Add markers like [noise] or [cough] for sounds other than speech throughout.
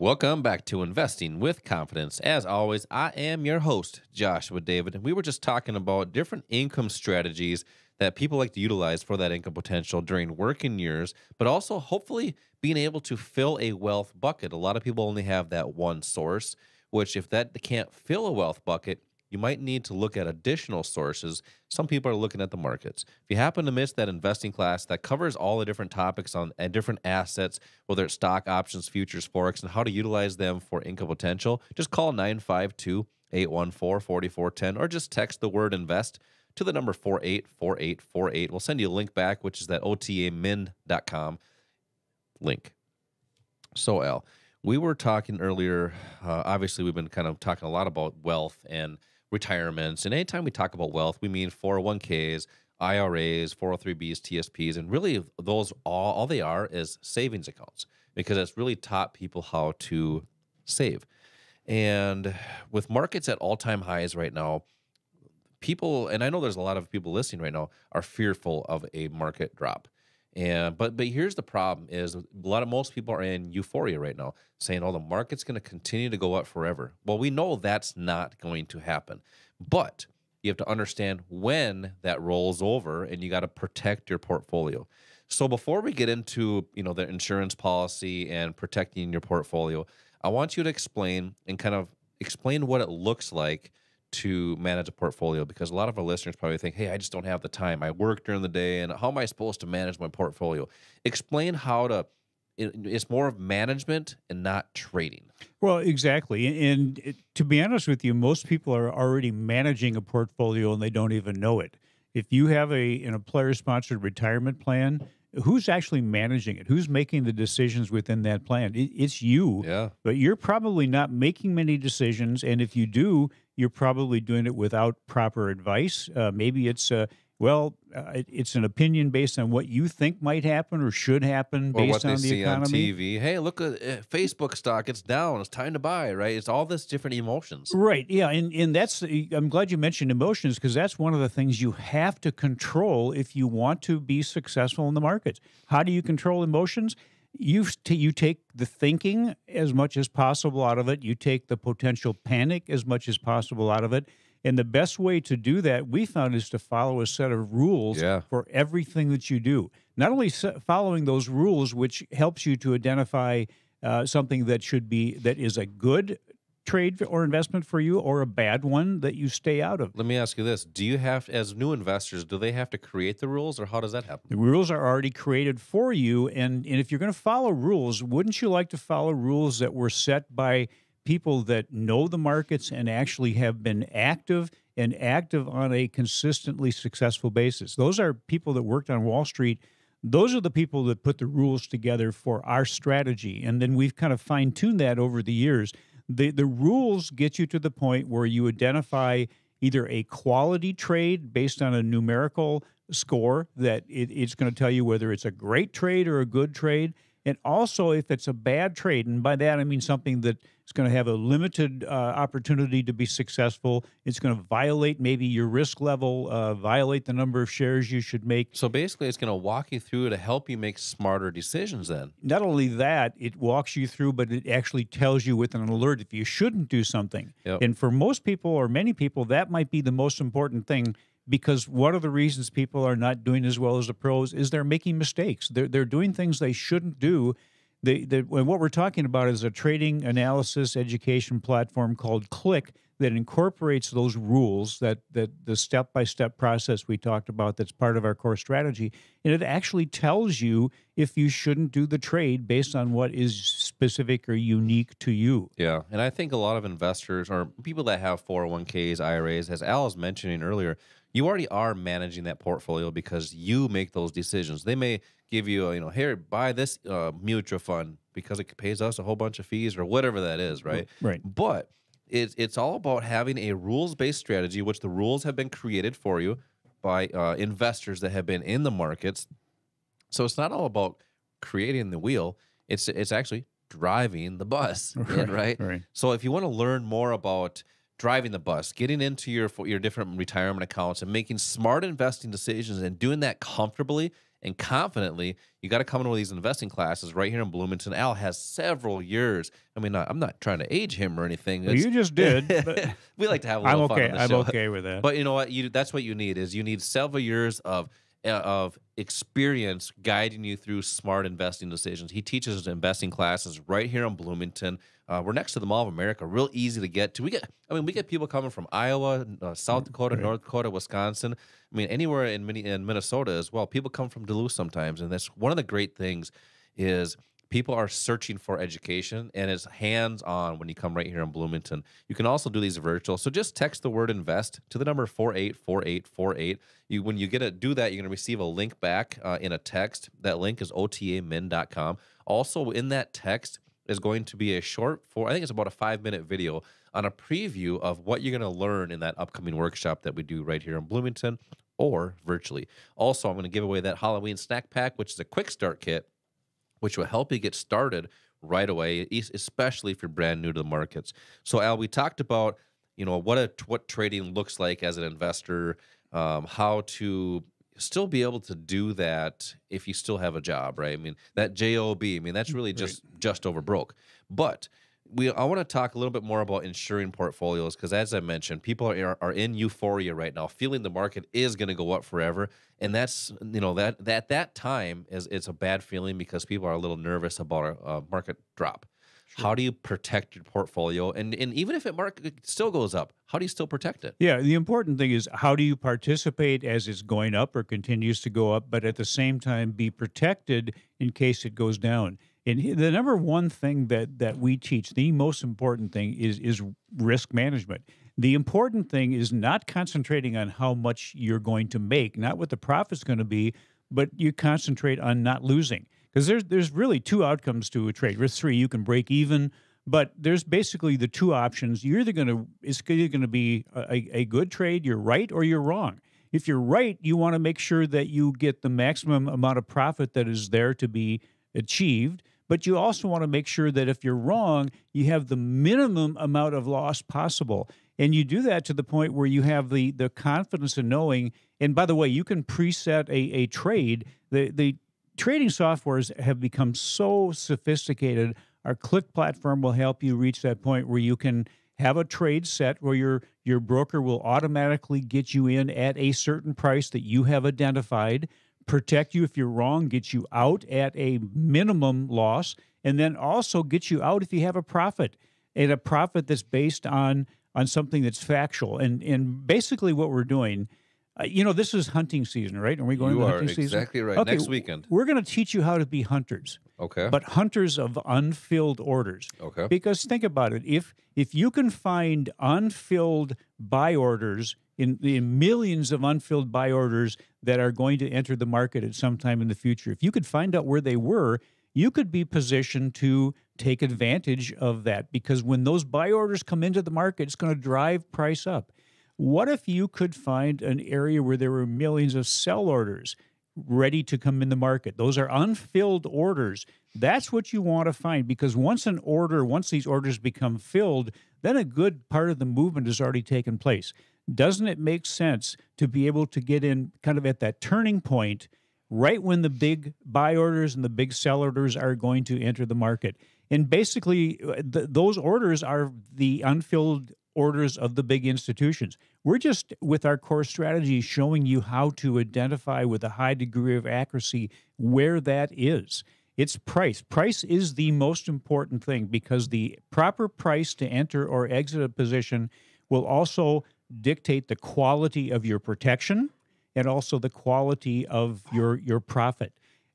Welcome back to Investing with Confidence. As always, I am your host, Joshua David, and we were just talking about different income strategies that people like to utilize for that income potential during working years, but also hopefully being able to fill a wealth bucket. A lot of people only have that one source, which if that can't fill a wealth bucket, you might need to look at additional sources. Some people are looking at the markets. If you happen to miss that investing class that covers all the different topics on and different assets, whether it's stock, options, futures, forex, and how to utilize them for income potential, just call 952 814 4410 or just text the word invest to the number 484848. We'll send you a link back, which is that otamin.com link. So, Al, we were talking earlier. Uh, obviously, we've been kind of talking a lot about wealth and retirements. And anytime we talk about wealth, we mean 401ks, IRAs, 403bs, TSPs, and really those all, all they are is savings accounts because it's really taught people how to save. And with markets at all time highs right now, people, and I know there's a lot of people listening right now, are fearful of a market drop. And but but here's the problem: is a lot of most people are in euphoria right now, saying, "Oh, the market's going to continue to go up forever." Well, we know that's not going to happen, but you have to understand when that rolls over, and you got to protect your portfolio. So before we get into you know the insurance policy and protecting your portfolio, I want you to explain and kind of explain what it looks like to manage a portfolio? Because a lot of our listeners probably think, hey, I just don't have the time. I work during the day, and how am I supposed to manage my portfolio? Explain how to. it's more of management and not trading. Well, exactly. And to be honest with you, most people are already managing a portfolio and they don't even know it. If you have a an employer sponsored retirement plan, who's actually managing it who's making the decisions within that plan it's you yeah. but you're probably not making many decisions and if you do you're probably doing it without proper advice. Uh, maybe it's a uh, well, uh, it's an opinion based on what you think might happen or should happen or based on the economy. On TV. Hey, look at uh, uh, Facebook stock; it's down. It's time to buy. Right? It's all this different emotions. Right. Yeah, and and that's uh, I'm glad you mentioned emotions because that's one of the things you have to control if you want to be successful in the markets. How do you control emotions? you t- you take the thinking as much as possible out of it. You take the potential panic as much as possible out of it. And the best way to do that, we found, is to follow a set of rules yeah. for everything that you do. Not only following those rules, which helps you to identify uh, something that should be that is a good trade or investment for you or a bad one that you stay out of. Let me ask you this. Do you have, as new investors, do they have to create the rules or how does that happen? The rules are already created for you. And, and if you're going to follow rules, wouldn't you like to follow rules that were set by people that know the markets and actually have been active and active on a consistently successful basis? Those are people that worked on Wall Street. Those are the people that put the rules together for our strategy. And then we've kind of fine tuned that over the years the the rules get you to the point where you identify either a quality trade based on a numerical score that it, it's going to tell you whether it's a great trade or a good trade and also, if it's a bad trade, and by that I mean something that is going to have a limited uh, opportunity to be successful, it's going to violate maybe your risk level, uh, violate the number of shares you should make. So basically, it's going to walk you through to help you make smarter decisions then. Not only that, it walks you through, but it actually tells you with an alert if you shouldn't do something. Yep. And for most people or many people, that might be the most important thing because one of the reasons people are not doing as well as the pros is they're making mistakes. They're, they're doing things they shouldn't do. They, they, and what we're talking about is a trading analysis education platform called Click that incorporates those rules that, that the step-by-step -step process we talked about that's part of our core strategy and it actually tells you if you shouldn't do the trade based on what is specific or unique to you yeah and i think a lot of investors or people that have 401ks iras as al was mentioning earlier you already are managing that portfolio because you make those decisions. They may give you, a, uh, you know, here buy this uh, mutual fund because it pays us a whole bunch of fees or whatever that is, right? Right. But it's it's all about having a rules based strategy, which the rules have been created for you by uh, investors that have been in the markets. So it's not all about creating the wheel. It's it's actually driving the bus, [laughs] right? right? right. So if you want to learn more about driving the bus, getting into your your different retirement accounts, and making smart investing decisions, and doing that comfortably and confidently, you got to come into these investing classes right here in Bloomington. Al has several years. I mean, I'm not trying to age him or anything. Well, you just did. [laughs] we like to have a little I'm okay. fun. On the I'm okay with that. But you know what? You that's what you need is you need several years of uh, of experience guiding you through smart investing decisions. He teaches investing classes right here in Bloomington. Uh, we're next to the Mall of America, real easy to get to. We get, I mean, we get people coming from Iowa, uh, South Dakota, right. North Dakota, Wisconsin. I mean, anywhere in in Minnesota as well. People come from Duluth sometimes, and that's one of the great things is people are searching for education, and it's hands on when you come right here in Bloomington. You can also do these virtual. So just text the word invest to the number four eight four eight four eight. You when you get to do that, you're going to receive a link back uh, in a text. That link is otamin.com. Also in that text is going to be a short for I think it's about a five minute video on a preview of what you're going to learn in that upcoming workshop that we do right here in Bloomington or virtually. Also, I'm going to give away that Halloween snack pack, which is a quick start kit, which will help you get started right away, especially if you're brand new to the markets. So, Al, we talked about you know what a what trading looks like as an investor, um, how to still be able to do that if you still have a job, right? I mean, that job, I mean, that's really just right. just over broke. But we I want to talk a little bit more about insuring portfolios because as I mentioned, people are are in euphoria right now, feeling the market is going to go up forever, and that's you know that that that time is it's a bad feeling because people are a little nervous about a, a market drop. Sure. How do you protect your portfolio? And and even if it market still goes up, how do you still protect it? Yeah, the important thing is how do you participate as it's going up or continues to go up, but at the same time be protected in case it goes down. And the number one thing that that we teach, the most important thing is is risk management. The important thing is not concentrating on how much you're going to make, not what the profit's going to be, but you concentrate on not losing because there's there's really two outcomes to a trade. Risk three. You can break even, but there's basically the two options. You're either going to it's either going to be a, a good trade. You're right or you're wrong. If you're right, you want to make sure that you get the maximum amount of profit that is there to be achieved. But you also want to make sure that if you're wrong, you have the minimum amount of loss possible. And you do that to the point where you have the the confidence in knowing. And by the way, you can preset a, a trade. The, the trading softwares have become so sophisticated. Our Click platform will help you reach that point where you can have a trade set where your your broker will automatically get you in at a certain price that you have identified, protect you if you're wrong, get you out at a minimum loss, and then also get you out if you have a profit, and a profit that's based on on something that's factual. And and basically what we're doing uh, you know, this is hunting season, right? Are we going you to hunting exactly Exactly right. Okay, Next weekend, we're going to teach you how to be hunters. Okay. But hunters of unfilled orders. Okay. Because think about it: if if you can find unfilled buy orders in the millions of unfilled buy orders that are going to enter the market at some time in the future, if you could find out where they were, you could be positioned to take advantage of that. Because when those buy orders come into the market, it's going to drive price up. What if you could find an area where there were millions of sell orders ready to come in the market? Those are unfilled orders. That's what you want to find because once an order, once these orders become filled, then a good part of the movement has already taken place. Doesn't it make sense to be able to get in kind of at that turning point? right when the big buy orders and the big sell orders are going to enter the market. And basically, uh, th those orders are the unfilled orders of the big institutions. We're just, with our core strategy, showing you how to identify with a high degree of accuracy where that is. It's price. Price is the most important thing because the proper price to enter or exit a position will also dictate the quality of your protection and also the quality of your, your profit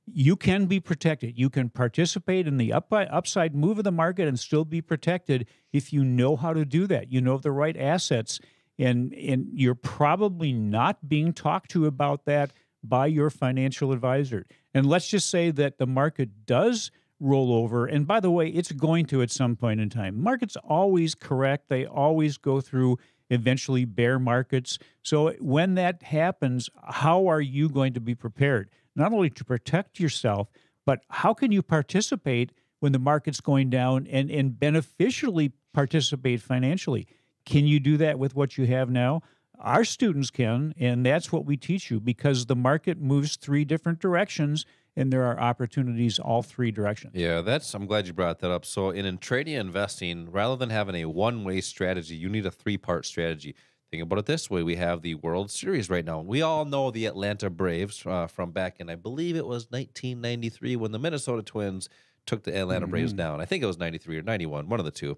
you can be protected. You can participate in the up, upside move of the market and still be protected if you know how to do that. You know the right assets, and and you're probably not being talked to about that by your financial advisor. And let's just say that the market does roll over. And by the way, it's going to at some point in time. Markets always correct. They always go through eventually bear markets. So when that happens, how are you going to be prepared? not only to protect yourself, but how can you participate when the market's going down and, and beneficially participate financially? Can you do that with what you have now? Our students can, and that's what we teach you because the market moves three different directions and there are opportunities all three directions. Yeah, that's I'm glad you brought that up. So in, in trading investing, rather than having a one-way strategy, you need a three-part strategy. Think about it this way: we have the World Series right now. We all know the Atlanta Braves uh, from back in, I believe it was 1993, when the Minnesota Twins took the Atlanta mm-hmm. Braves mm. down. I think it was 93 or 91, one of the two.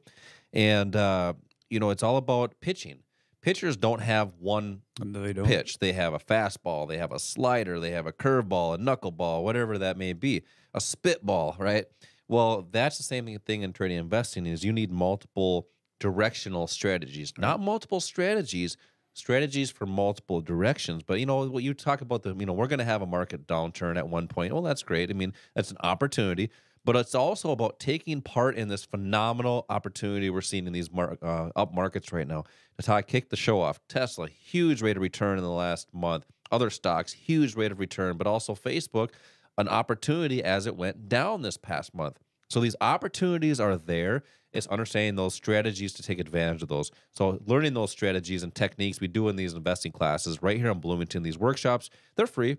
And uh, you know, it's all about pitching. Pitchers don't have one they don't. pitch. They have a fastball, they have a slider, they have a curveball, a knuckleball, whatever that may be, a spitball, right? Well, that's the same thing in trading investing is you need multiple directional strategies, not multiple strategies, strategies for multiple directions. But you know what you talk about the you know we're going to have a market downturn at one point. Well, that's great. I mean, that's an opportunity. But it's also about taking part in this phenomenal opportunity we're seeing in these mar- uh, up markets right now. I kicked the show off. Tesla, huge rate of return in the last month. Other stocks, huge rate of return, but also Facebook, an opportunity as it went down this past month. So these opportunities are there. It's understanding those strategies to take advantage of those. So learning those strategies and techniques we do in these investing classes right here in Bloomington, these workshops, they're free.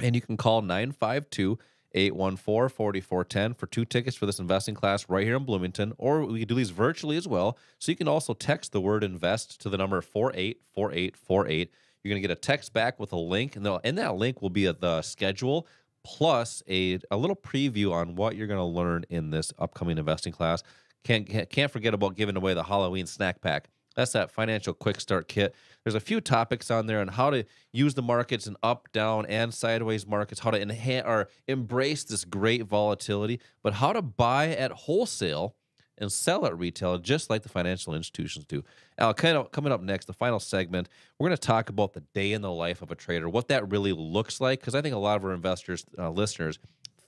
And you can call 952 814 4410 for two tickets for this investing class right here in Bloomington. Or we can do these virtually as well. So you can also text the word invest to the number 484848. You're going to get a text back with a link, and, and that link will be the schedule plus a, a little preview on what you're going to learn in this upcoming investing class. Can't, can't forget about giving away the Halloween snack pack. That's that financial quick start kit. There's a few topics on there on how to use the markets in up, down, and sideways markets, how to enhance or embrace this great volatility, but how to buy at wholesale and sell at retail, just like the financial institutions do. Al, kind of coming up next, the final segment, we're going to talk about the day in the life of a trader, what that really looks like, because I think a lot of our investors, uh, listeners,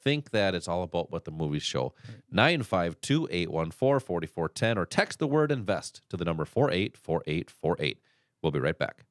think that it's all about what the movies show. 952 814 4410 or text the word invest to the number 484848. We'll be right back.